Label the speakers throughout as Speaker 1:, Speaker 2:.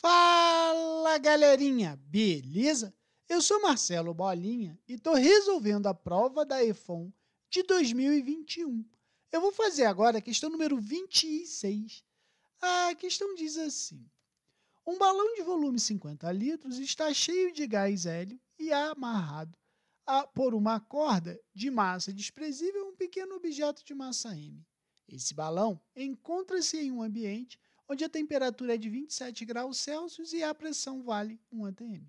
Speaker 1: Fala galerinha, beleza? Eu sou Marcelo Bolinha e estou resolvendo a prova da EFON de 2021. Eu vou fazer agora a questão número 26. A questão diz assim: Um balão de volume 50 litros está cheio de gás hélio e amarrado a, por uma corda de massa desprezível a um pequeno objeto de massa m. Esse balão encontra-se em um ambiente onde a temperatura é de 27 graus Celsius e a pressão vale 1 atm.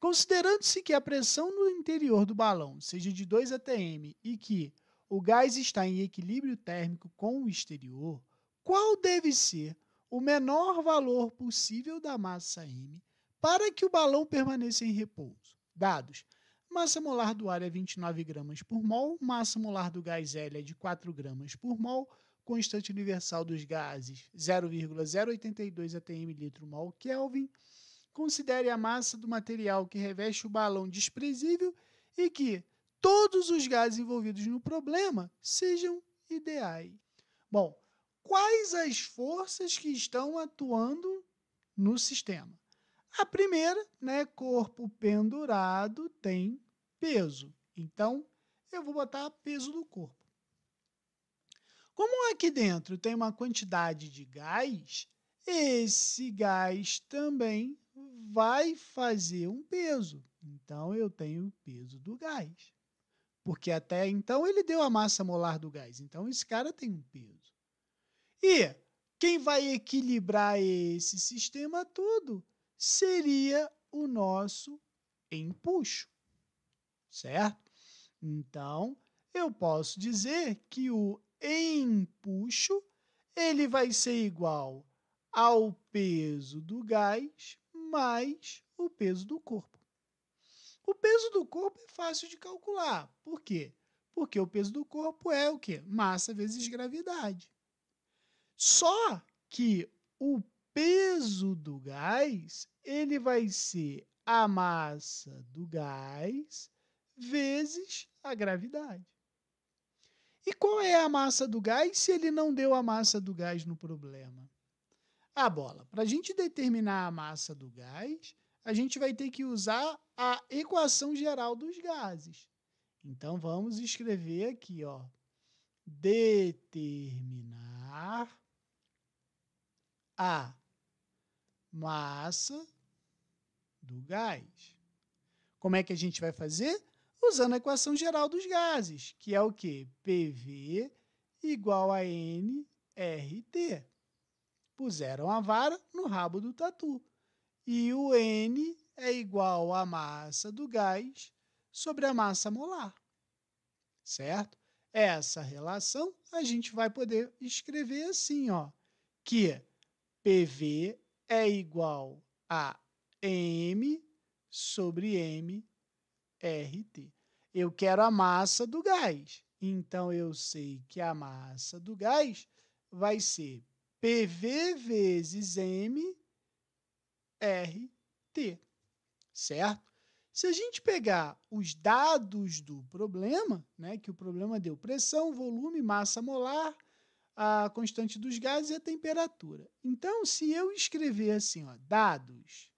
Speaker 1: Considerando-se que a pressão no interior do balão seja de 2 atm e que o gás está em equilíbrio térmico com o exterior, qual deve ser o menor valor possível da massa m para que o balão permaneça em repouso? Dados: massa molar do ar é 29 gramas por mol, massa molar do gás L é de 4 gramas por mol, constante universal dos gases 0,082 atm litro mol Kelvin, considere a massa do material que reveste o balão desprezível e que todos os gases envolvidos no problema sejam ideais. Bom, quais as forças que estão atuando no sistema? A primeira, né, corpo pendurado tem peso. Então, eu vou botar peso do corpo. Como aqui é dentro tem uma quantidade de gás, esse gás também vai fazer um peso. Então eu tenho o peso do gás. Porque até então ele deu a massa molar do gás. Então esse cara tem um peso. E quem vai equilibrar esse sistema todo seria o nosso empuxo. Certo? Então eu posso dizer que o em puxo ele vai ser igual ao peso do gás mais o peso do corpo. O peso do corpo é fácil de calcular. Por quê? Porque o peso do corpo é o quê? Massa vezes gravidade. Só que o peso do gás, ele vai ser a massa do gás vezes a gravidade. E qual é a massa do gás se ele não deu a massa do gás no problema? A bola. Para a gente determinar a massa do gás, a gente vai ter que usar a equação geral dos gases. Então vamos escrever aqui, ó. Determinar a massa do gás. Como é que a gente vai fazer? usando a equação geral dos gases, que é o que? PV igual a nRT. Puseram a vara no rabo do tatu. E o N é igual à massa do gás sobre a massa molar. Certo? Essa relação a gente vai poder escrever assim, ó, que PV é igual a M sobre M RT. Eu quero a massa do gás. Então eu sei que a massa do gás vai ser PV vezes MRT. Certo? Se a gente pegar os dados do problema, né, que o problema deu pressão, volume, massa molar, a constante dos gases e a temperatura. Então, se eu escrever assim, ó, dados,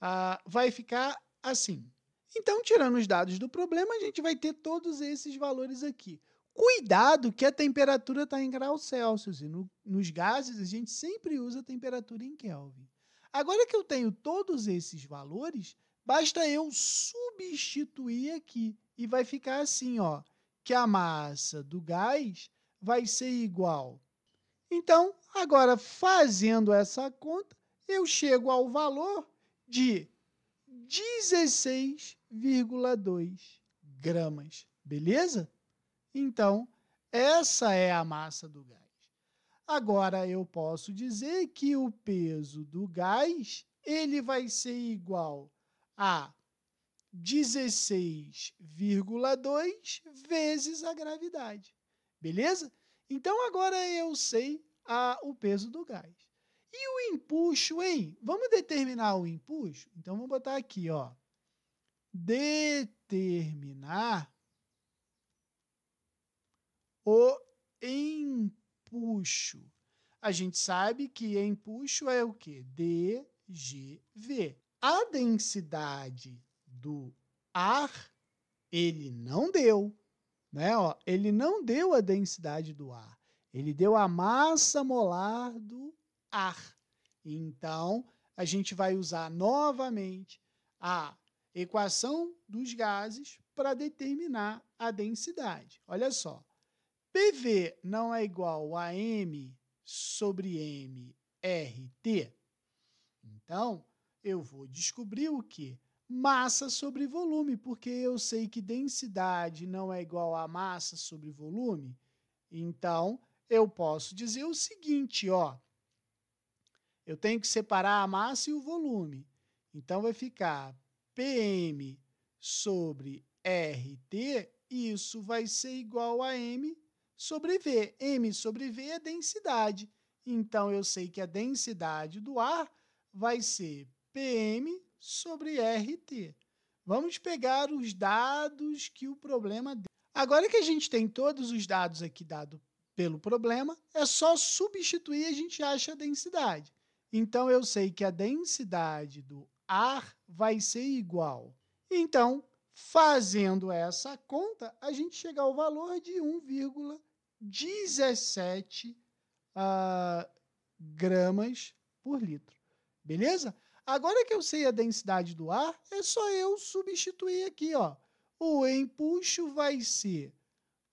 Speaker 1: ah, vai ficar assim. Então, tirando os dados do problema, a gente vai ter todos esses valores aqui. Cuidado que a temperatura está em graus Celsius e no, nos gases a gente sempre usa a temperatura em Kelvin. Agora que eu tenho todos esses valores, basta eu substituir aqui e vai ficar assim, ó, que a massa do gás vai ser igual. Então, agora fazendo essa conta, eu chego ao valor de 16 0,2 gramas. Beleza? Então, essa é a massa do gás. Agora eu posso dizer que o peso do gás ele vai ser igual a 16,2 vezes a gravidade. Beleza? Então agora eu sei a, o peso do gás. E o empuxo, hein? Vamos determinar o empuxo? Então vamos botar aqui, ó determinar o empuxo. A gente sabe que empuxo é o que? DGV. A densidade do ar ele não deu, né? Ó, ele não deu a densidade do ar. Ele deu a massa molar do ar. Então, a gente vai usar novamente a equação dos gases para determinar a densidade. Olha só, PV não é igual a M sobre MRT. Então, eu vou descobrir o que? Massa sobre volume, porque eu sei que densidade não é igual a massa sobre volume. Então, eu posso dizer o seguinte, ó. Eu tenho que separar a massa e o volume. Então, vai ficar PM sobre RT, isso vai ser igual a M sobre V. M sobre V é densidade. Então, eu sei que a densidade do ar vai ser PM sobre RT. Vamos pegar os dados que o problema deu. Agora que a gente tem todos os dados aqui dado pelo problema, é só substituir e a gente acha a densidade. Então, eu sei que a densidade do ar vai ser igual. Então, fazendo essa conta, a gente chega ao valor de 1,17 uh, ah, gramas por litro. Beleza? Agora que eu sei a densidade do ar, é só eu substituir aqui, ó. O empuxo vai ser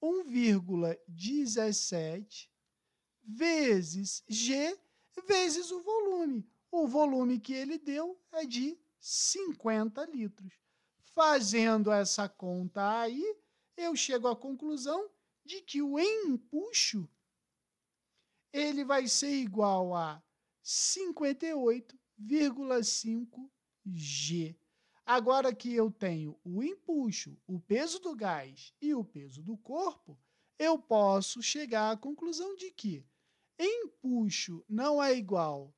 Speaker 1: 1,17 vezes G vezes o volume o volume que ele deu é de 50 litros. Fazendo essa conta aí, eu chego à conclusão de que o empuxo ele vai ser igual a 58,5 G. Agora que eu tenho o empuxo, o peso do gás e o peso do corpo, eu posso chegar à conclusão de que empuxo não é igual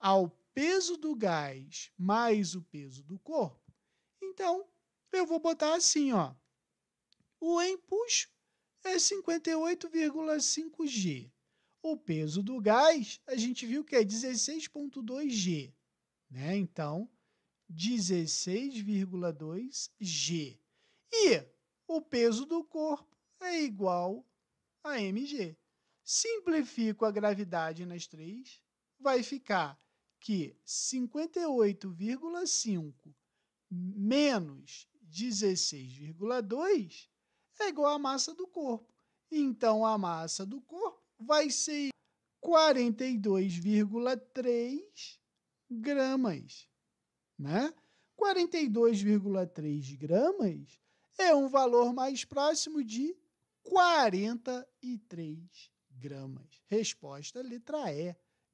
Speaker 1: ao peso do gás mais o peso do corpo, então eu vou botar assim, ó. O empuxo é 58,5 G. O peso do gás, a gente viu que é 16,2 G, né? Então, 16,2 G. E o peso do corpo é igual a mg. Simplifico a gravidade nas três, vai ficar que 58,5 menos 16,2 é igual à massa do corpo. Então, a massa do corpo vai ser 42,3 gramas, né? 42,3 gramas é um valor mais próximo de 43 gramas. Resposta letra E.